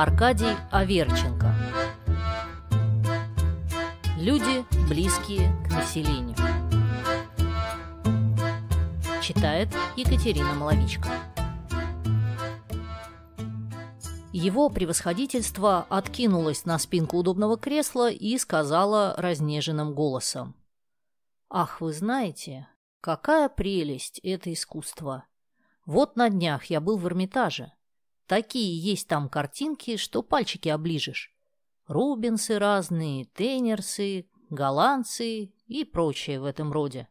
Аркадий Аверченко. Люди, близкие к населению. Читает Екатерина Маловичка. Его превосходительство откинулось на спинку удобного кресла и сказала разнеженным голосом. «Ах, вы знаете, какая прелесть это искусство! Вот на днях я был в Эрмитаже. Такие есть там картинки, что пальчики оближешь. Рубинсы разные, тенерсы, голландцы и прочее в этом роде.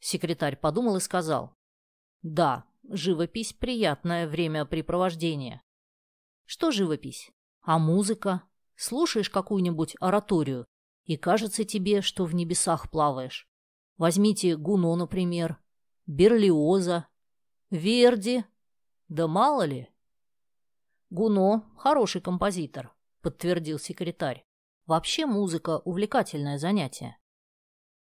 Секретарь подумал и сказал. Да, живопись – приятное времяпрепровождение. Что живопись? А музыка? Слушаешь какую-нибудь ораторию, и кажется тебе, что в небесах плаваешь. Возьмите Гуно, например, Берлиоза, Верди. Да мало ли, «Гуно – хороший композитор», – подтвердил секретарь. «Вообще музыка – увлекательное занятие».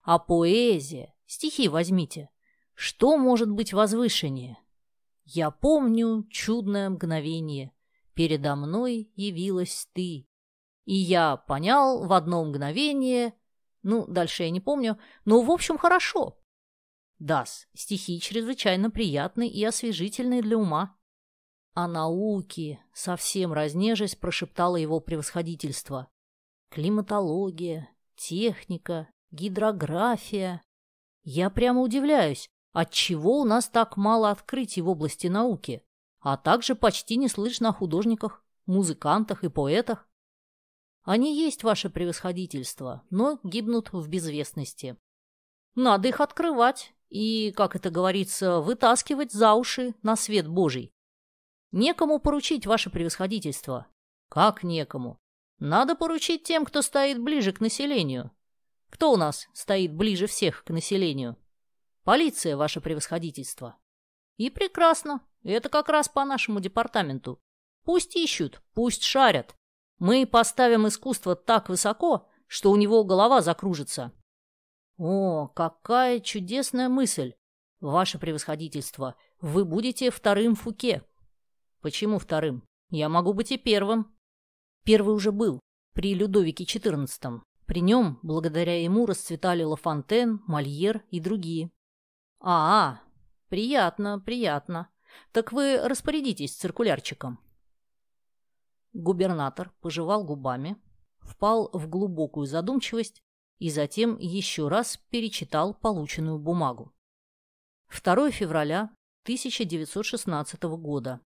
«А поэзия? Стихи возьмите. Что может быть возвышеннее?» «Я помню чудное мгновение. Передо мной явилась ты. И я понял в одно мгновение...» Ну, дальше я не помню. Но, ну, в общем, хорошо. Дас, стихи чрезвычайно приятны и освежительны для ума. «О науке!» — совсем разнежесть прошептало его превосходительство. «Климатология, техника, гидрография. Я прямо удивляюсь, отчего у нас так мало открытий в области науки, а также почти не слышно о художниках, музыкантах и поэтах. Они есть ваше превосходительство, но гибнут в безвестности. Надо их открывать и, как это говорится, вытаскивать за уши на свет Божий. Некому поручить ваше превосходительство. Как некому? Надо поручить тем, кто стоит ближе к населению. Кто у нас стоит ближе всех к населению? Полиция, ваше превосходительство. И прекрасно. Это как раз по нашему департаменту. Пусть ищут, пусть шарят. Мы поставим искусство так высоко, что у него голова закружится. О, какая чудесная мысль! Ваше превосходительство, вы будете вторым Фуке. Почему вторым? Я могу быть и первым. Первый уже был, при Людовике XIV. При нем, благодаря ему, расцветали Лафонтен, Мольер и другие. А, -а приятно, приятно. Так вы распорядитесь циркулярчиком. Губернатор пожевал губами, впал в глубокую задумчивость и затем еще раз перечитал полученную бумагу. 2 февраля 1916 года.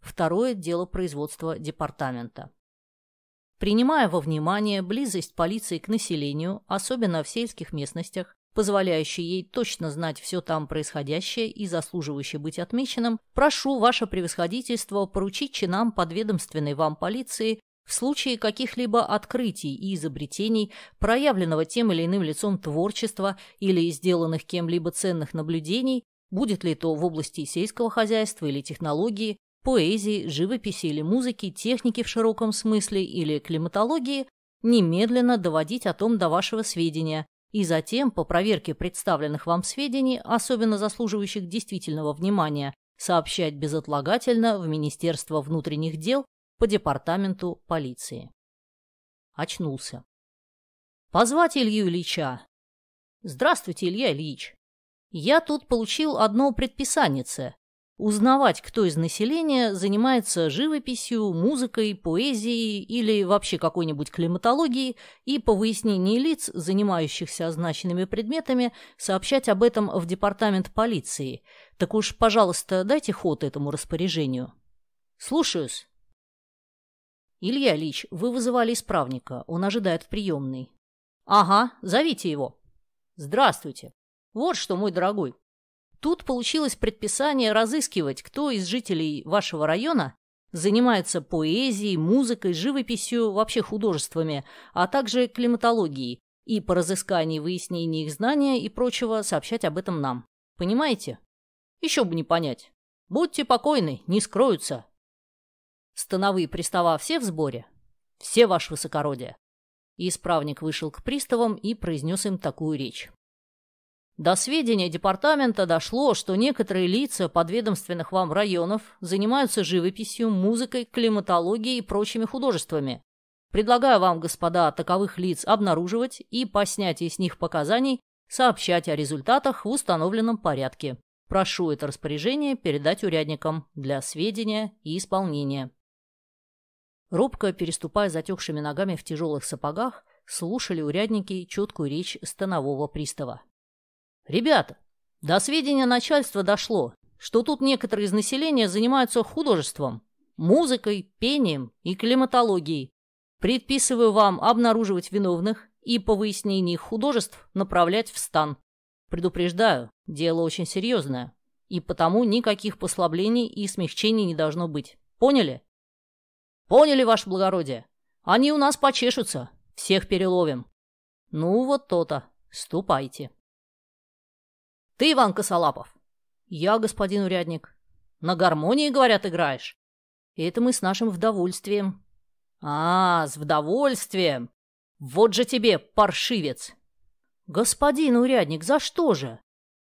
Второе – дело производства департамента. Принимая во внимание близость полиции к населению, особенно в сельских местностях, позволяющий ей точно знать все там происходящее и заслуживающее быть отмеченным, прошу ваше превосходительство поручить чинам подведомственной вам полиции в случае каких-либо открытий и изобретений, проявленного тем или иным лицом творчества или сделанных кем-либо ценных наблюдений, будет ли то в области сельского хозяйства или технологии, поэзии, живописи или музыки, техники в широком смысле или климатологии, немедленно доводить о том до вашего сведения и затем по проверке представленных вам сведений, особенно заслуживающих действительного внимания, сообщать безотлагательно в Министерство внутренних дел по департаменту полиции. Очнулся. Позвать Илью Ильича. Здравствуйте, Илья Ильич. Я тут получил одно предписание узнавать, кто из населения занимается живописью, музыкой, поэзией или вообще какой-нибудь климатологией, и по выяснении лиц, занимающихся означенными предметами, сообщать об этом в департамент полиции. Так уж, пожалуйста, дайте ход этому распоряжению. Слушаюсь. Илья Ильич, вы вызывали исправника, он ожидает в приемной. Ага, зовите его. Здравствуйте. Вот что, мой дорогой, Тут получилось предписание разыскивать, кто из жителей вашего района занимается поэзией, музыкой, живописью, вообще художествами, а также климатологией, и по разыскании выяснении их знания и прочего сообщать об этом нам. Понимаете? Еще бы не понять. Будьте покойны, не скроются. Становые пристава все в сборе? Все, ваше высокородие. И исправник вышел к приставам и произнес им такую речь. До сведения департамента дошло, что некоторые лица подведомственных вам районов занимаются живописью, музыкой, климатологией и прочими художествами. Предлагаю вам, господа, таковых лиц обнаруживать и по снятии с них показаний сообщать о результатах в установленном порядке. Прошу это распоряжение передать урядникам для сведения и исполнения. Робко, переступая затекшими ногами в тяжелых сапогах, слушали урядники четкую речь станового пристава. «Ребята, до сведения начальства дошло, что тут некоторые из населения занимаются художеством, музыкой, пением и климатологией. Предписываю вам обнаруживать виновных и по выяснении их художеств направлять в стан. Предупреждаю, дело очень серьезное, и потому никаких послаблений и смягчений не должно быть. Поняли? Поняли, ваше благородие. Они у нас почешутся, всех переловим. Ну вот то-то. Ступайте. Ты, Иван Косолапов? Я, господин урядник. На гармонии, говорят, играешь. И это мы с нашим вдовольствием. А, с вдовольствием. Вот же тебе, паршивец. Господин урядник, за что же?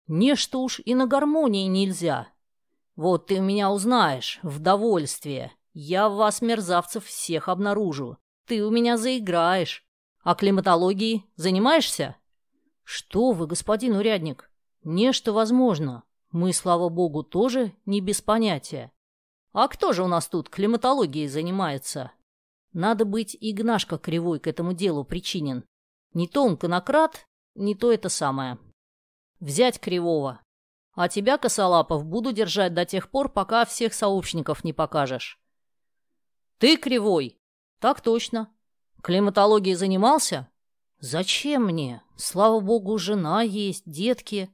Нечто уж и на гармонии нельзя. Вот ты меня узнаешь, вдовольствие. Я вас, мерзавцев, всех обнаружу. Ты у меня заиграешь. А климатологией занимаешься? Что вы, господин урядник? Нечто возможно. Мы, слава богу, тоже не без понятия. А кто же у нас тут климатологией занимается? Надо быть Игнашка Кривой к этому делу причинен. Не то он конократ, не то это самое. Взять Кривого. А тебя, Косолапов, буду держать до тех пор, пока всех сообщников не покажешь. Ты Кривой? Так точно. Климатологией занимался? Зачем мне? Слава богу, жена есть, детки.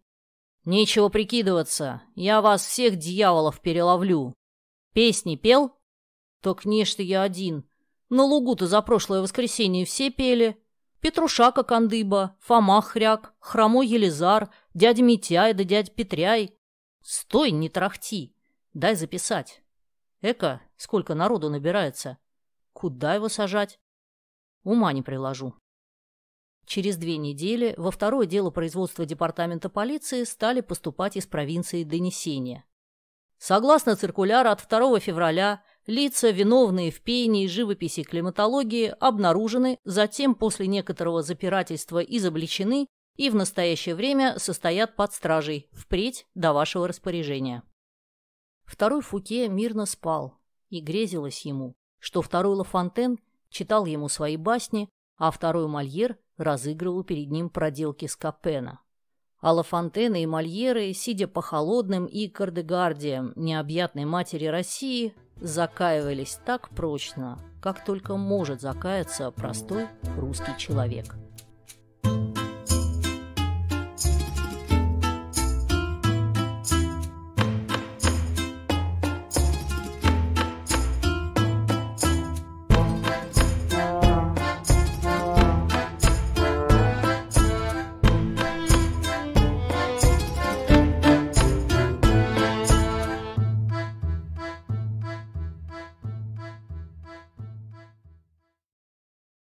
«Нечего прикидываться, я вас всех дьяволов переловлю. Песни пел?» «Так не, что я один. На лугу-то за прошлое воскресенье все пели. Петрушака Кандыба, Фома Хряк, Хромой Елизар, дядя Митяй да дядя Петряй. Стой, не трахти, дай записать. Эка, сколько народу набирается. Куда его сажать? Ума не приложу. Через две недели во второе дело производства департамента полиции стали поступать из провинции донесения. Согласно циркуляру от 2 февраля, лица, виновные в пении, живописи и климатологии, обнаружены, затем после некоторого запирательства изобличены и в настоящее время состоят под стражей, впредь до вашего распоряжения. Второй Фуке мирно спал, и грезилось ему, что второй Лафонтен читал ему свои басни, а второй Мольер разыгрывал перед ним проделки Скопена. А Лафонтена и Мольеры, сидя по холодным и кардегардиям необъятной матери России, закаивались так прочно, как только может закаяться простой русский человек.